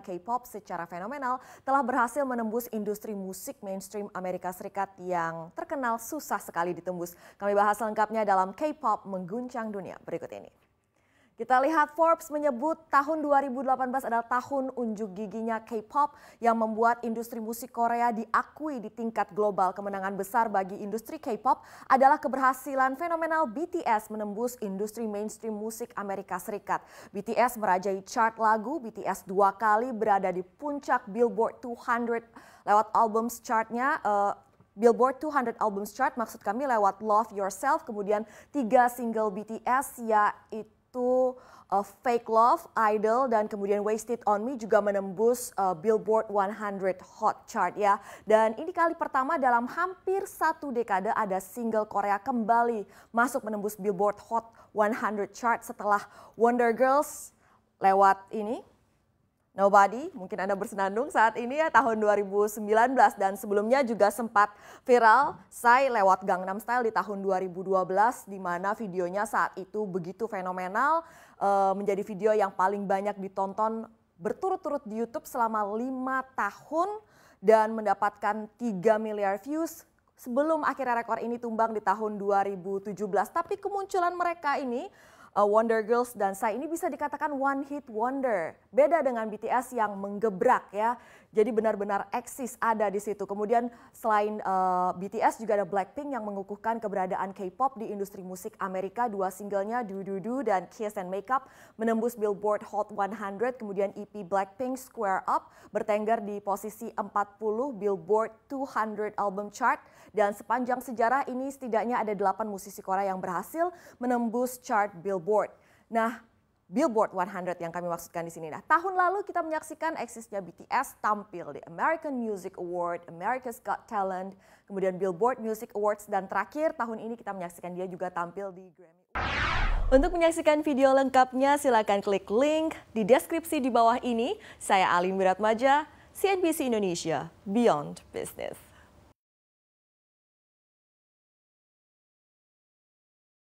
K-pop secara fenomenal telah berhasil menembus industri musik mainstream Amerika Serikat yang terkenal susah sekali ditembus. Kami bahas lengkapnya dalam K-pop mengguncang dunia berikut ini. Kita lihat Forbes menyebut tahun 2018 adalah tahun unjuk giginya K-pop yang membuat industri musik Korea diakui di tingkat global. Kemenangan besar bagi industri K-pop adalah keberhasilan fenomenal BTS menembus industri mainstream musik Amerika Serikat. BTS merajai chart lagu, BTS dua kali berada di puncak Billboard 200 lewat album chartnya uh, Billboard 200 Albums Chart maksud kami lewat Love Yourself kemudian tiga single BTS yaitu itu uh, Fake Love, Idol, dan kemudian Wasted On Me juga menembus uh, Billboard 100 Hot Chart ya. Dan ini kali pertama dalam hampir satu dekade ada single Korea kembali masuk menembus Billboard Hot 100 Chart setelah Wonder Girls lewat ini Nobody, mungkin Anda bersenandung saat ini ya tahun 2019 dan sebelumnya juga sempat viral Sai lewat Gangnam Style di tahun 2012 di mana videonya saat itu begitu fenomenal eh, menjadi video yang paling banyak ditonton berturut-turut di YouTube selama lima tahun dan mendapatkan 3 miliar views sebelum akhirnya rekor ini tumbang di tahun 2017. Tapi kemunculan mereka ini Eh, wonder Girls dan saya ini bisa dikatakan one hit wonder. Beda dengan BTS yang menggebrak ya. Jadi benar-benar eksis ada di situ. Kemudian selain uh, eh, BTS juga ada Blackpink yang mengukuhkan keberadaan K-pop di industri musik Amerika. Dua singlenya Do Do Do dan Kiss and Makeup menembus Billboard Hot 100. Kemudian EP Blackpink Square Up bertengger di posisi 40 Billboard 200 Album Chart. Dan sepanjang sejarah ini setidaknya ada delapan musisi Korea yang berhasil menembus chart Billboard billboard. Nah, Billboard 100 yang kami maksudkan di sini. Nah, tahun lalu kita menyaksikan eksisnya BTS tampil di American Music Award, America's Got Talent, kemudian Billboard Music Awards, dan terakhir tahun ini kita menyaksikan dia juga tampil di Grammy. Untuk menyaksikan video lengkapnya, silakan klik link di deskripsi di bawah ini. Saya Alin Wiratmaja, CNBC Indonesia, Beyond Business.